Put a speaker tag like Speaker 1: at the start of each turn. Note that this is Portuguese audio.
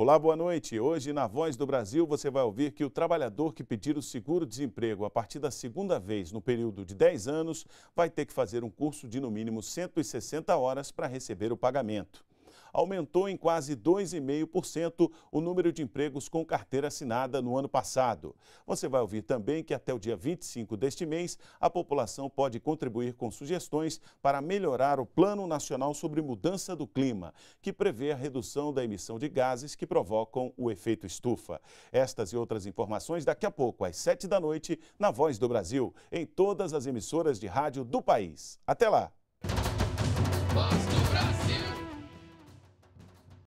Speaker 1: Olá, boa noite. Hoje, na Voz do Brasil, você vai ouvir que o trabalhador que pedir o seguro-desemprego a partir da segunda vez no período de 10 anos vai ter que fazer um curso de no mínimo 160 horas para receber o pagamento aumentou em quase 2,5% o número de empregos com carteira assinada no ano passado. Você vai ouvir também que até o dia 25 deste mês, a população pode contribuir com sugestões para melhorar o Plano Nacional sobre Mudança do Clima, que prevê a redução da emissão de gases que provocam o efeito estufa. Estas e outras informações daqui a pouco, às 7 da noite, na Voz do Brasil, em todas as emissoras de rádio do país. Até lá! Nossa.